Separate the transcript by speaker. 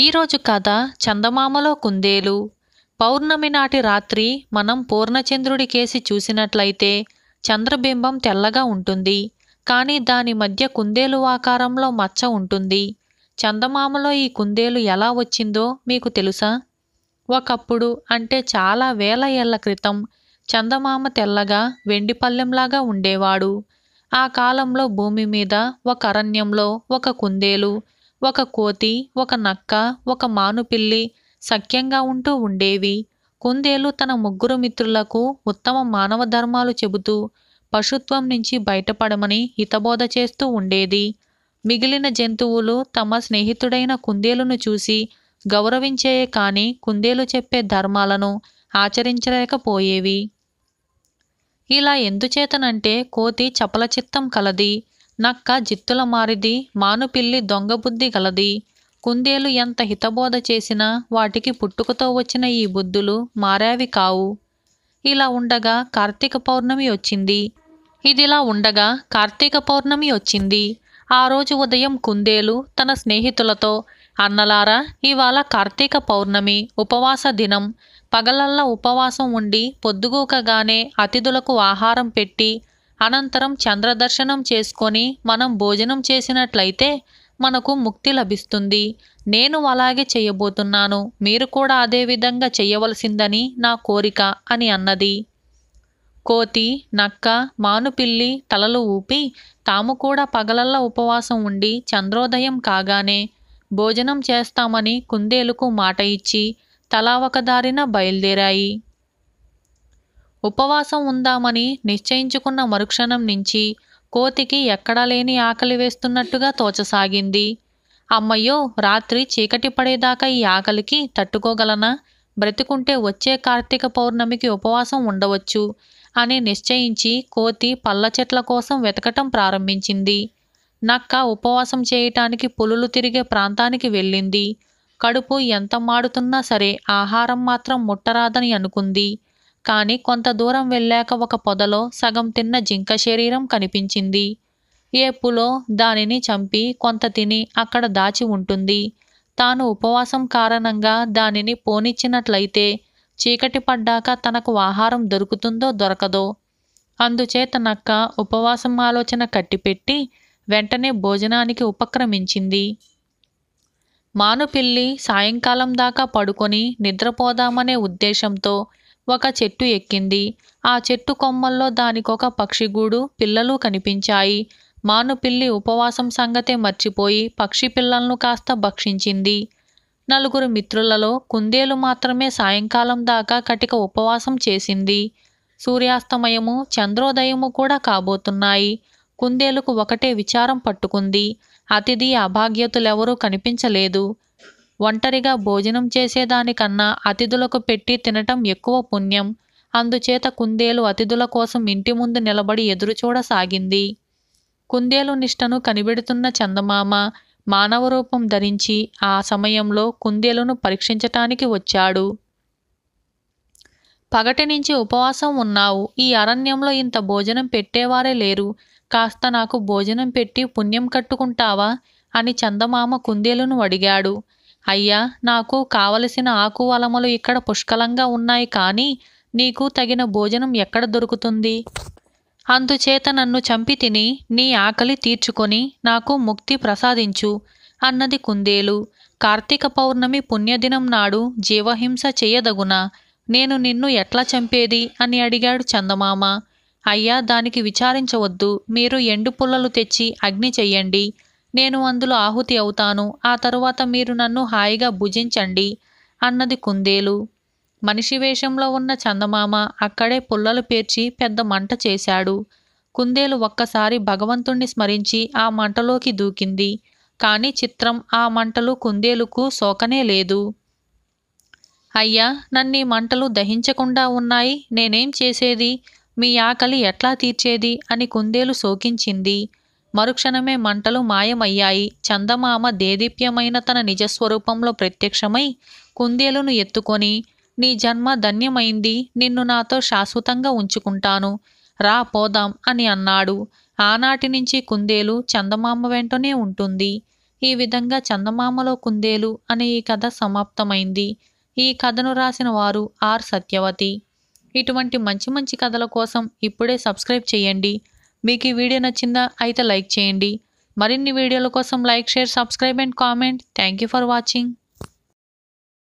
Speaker 1: ఈరోజు కథ చందమామలో కుందేలు పౌర్ణమి నాటి రాత్రి మనం పూర్ణచంద్రుడి కేసి చూసినట్లయితే చంద్రబింబం తెల్లగా ఉంటుంది కానీ దాని మధ్య కుందేలు ఆకారంలో మచ్చ ఉంటుంది చందమామలో ఈ కుందేలు ఎలా వచ్చిందో మీకు తెలుసా ఒకప్పుడు అంటే చాలా వేల ఏళ్ల క్రితం చందమామ తెల్లగా వెండి పల్లెంలాగా ఉండేవాడు ఆ కాలంలో భూమి మీద ఒక అరణ్యంలో ఒక కుందేలు ఒక కోతి ఒక నక్క ఒక మానుపిల్లి సఖ్యంగా ఉంటూ ఉండేవి కుందేలు తన ముగ్గురు మిత్రులకు ఉత్తమ మానవ ధర్మాలు చెబుతూ పశుత్వం నుంచి బయటపడమని హితబోధ చేస్తూ ఉండేది మిగిలిన జంతువులు తమ స్నేహితుడైన కుందేలును చూసి గౌరవించేయే కానీ కుందేలు చెప్పే ధర్మాలను ఆచరించలేకపోయేవి ఇలా ఎందుచేతనంటే కోతి చపలచిత్తం కలది నక్క జిత్తుల మారిది మానుపిల్లి దొంగబుద్ధి గలది కుందేలు ఎంత హితబోధ చేసినా వాటికి పుట్టుకతో వచ్చిన ఈ బుద్ధులు మారావి కావు ఇలా ఉండగా కార్తీక పౌర్ణమి వచ్చింది ఇదిలా ఉండగా కార్తీక పౌర్ణమి వచ్చింది ఆ రోజు ఉదయం కుందేలు తన స్నేహితులతో అన్నలారా ఇవాళ కార్తీక పౌర్ణమి ఉపవాస దినం పగలల్లా ఉపవాసం ఉండి పొద్దుగూకగానే అతిథులకు ఆహారం పెట్టి అనంతరం చంద్రదర్శనం చేసుకొని మనం భోజనం చేసినట్లయితే మనకు ముక్తి లభిస్తుంది నేను అలాగే చేయబోతున్నాను మీరు కూడా అదే విధంగా చేయవలసిందని నా కోరిక అని అన్నది కోతి నక్క మానుపిల్లి తలలు ఊపి తాము కూడా పగలల్ల ఉపవాసం ఉండి చంద్రోదయం కాగానే భోజనం చేస్తామని కుందేలుకు మాట ఇచ్చి తలా ఒక దారిన బయలుదేరాయి ఉపవాసం ఉందామని నిశ్చయించుకున్న మరుక్షణం నుంచి కోతికి ఎక్కడా లేని ఆకలి వేస్తున్నట్టుగా తోచసాగింది అమ్మయ్యో రాత్రి చీకటి పడేదాకా ఈ ఆకలికి తట్టుకోగలనా బ్రతికుంటే వచ్చే కార్తీక పౌర్ణమికి ఉపవాసం ఉండవచ్చు అని నిశ్చయించి కోతి పళ్ళ చెట్ల కోసం వెతకటం ప్రారంభించింది నక్క ఉపవాసం చేయటానికి పులులు తిరిగే ప్రాంతానికి వెళ్ళింది కడుపు ఎంత మాడుతున్నా సరే ఆహారం మాత్రం ముట్టరాదని అనుకుంది కానీ కొంత దూరం వెళ్ళాక ఒక పొదలో సగం తిన్న జింక శరీరం కనిపించింది ఏపులో దానిని చంపి కొంత తిని అక్కడ దాచి ఉంటుంది తాను ఉపవాసం కారణంగా దానిని పోనిచ్చినట్లయితే చీకటి పడ్డాక తనకు ఆహారం దొరుకుతుందో దొరకదో అందుచేత నక్క ఉపవాసం ఆలోచన కట్టిపెట్టి వెంటనే భోజనానికి ఉపక్రమించింది మానుపిల్లి సాయంకాలం దాకా పడుకొని నిద్రపోదామనే ఉద్దేశంతో ఒక చెట్టు ఎక్కింది ఆ చెట్టు కొమ్మల్లో దానికొక పక్షిగూడు పిల్లలు కనిపించాయి మానుపిల్లి ఉపవాసం సంగతే మర్చిపోయి పక్షి పిల్లలను కాస్త భక్షించింది నలుగురు మిత్రులలో కుందేలు మాత్రమే సాయంకాలం దాకా కటిక ఉపవాసం చేసింది సూర్యాస్తమయము చంద్రోదయము కూడా కాబోతున్నాయి కుందేలుకు ఒకటే విచారం పట్టుకుంది అతిథి అభాగ్యతులెవరూ కనిపించలేదు ఒంటరిగా భోజనం చేసేదానికన్నా అతిథులకు పెట్టి తినటం ఎక్కువ పుణ్యం అందుచేత కుందేలు అతిథుల కోసం ఇంటి ముందు నిలబడి ఎదురుచూడసాగింది కుందేలు నిష్టను కనిపెడుతున్న చందమామ మానవ రూపం ధరించి ఆ సమయంలో కుందేలును పరీక్షించటానికి వచ్చాడు పగటి నుంచి ఉపవాసం ఉన్నావు ఈ అరణ్యంలో ఇంత భోజనం పెట్టేవారే లేరు కాస్త నాకు భోజనం పెట్టి పుణ్యం కట్టుకుంటావా అని చందమామ కుందేలును అడిగాడు అయ్యా నాకు కావలసిన ఆకువలములు ఇక్కడ పుష్కలంగా ఉన్నాయి కానీ నీకు తగిన భోజనం ఎక్కడ దొరుకుతుంది అందుచేత నన్ను చంపి తిని నీ ఆకలి తీర్చుకొని నాకు ముక్తి ప్రసాదించు అన్నది కుందేలు కార్తీక పౌర్ణమి పుణ్యదినం నాడు జీవహింస చేయదగున నేను నిన్ను ఎట్లా చంపేది అని అడిగాడు చందమామ అయ్యా దానికి విచారించవద్దు మీరు ఎండు పుల్లలు తెచ్చి అగ్ని చెయ్యండి నేను అందులో ఆహుతి అవుతాను ఆ తరువాత మీరు నన్ను హాయిగా భుజించండి అన్నది కుందేలు మనిషి వేషంలో ఉన్న చందమామ అక్కడే పుల్లలు పేర్చి పెద్ద మంట చేశాడు కుందేలు ఒక్కసారి భగవంతుణ్ణి స్మరించి ఆ మంటలోకి దూకింది కానీ చిత్రం ఆ మంటలు కుందేలుకు సోకనే లేదు అయ్యా నన్నీ మంటలు దహించకుండా ఉన్నాయి నేనేం చేసేది మీ ఆకలి ఎట్లా తీర్చేది అని కుందేలు శోకించింది మరుక్షణమే మంటలు మాయమయ్యాయి చందమామ దేదీప్యమైన తన నిజస్వరూపంలో ప్రత్యక్షమై కుందేలును ఎత్తుకొని నీ జన్మ ధన్యమైంది నిన్ను నాతో శాశ్వతంగా ఉంచుకుంటాను రా పోదాం అని అన్నాడు ఆనాటి నుంచి కుందేలు చందమామ వెంటనే ఉంటుంది ఈ విధంగా చందమామలో కుందేలు అనే ఈ కథ సమాప్తమైంది ఈ కథను రాసిన వారు ఆర్ సత్యవతి ఇటువంటి మంచి మంచి కథల కోసం ఇప్పుడే సబ్స్క్రైబ్ చేయండి మీకు ఈ వీడియో నచ్చిందా అయితే లైక్ చేయండి మరిన్ని వీడియోల కోసం like share subscribe and comment thank you for watching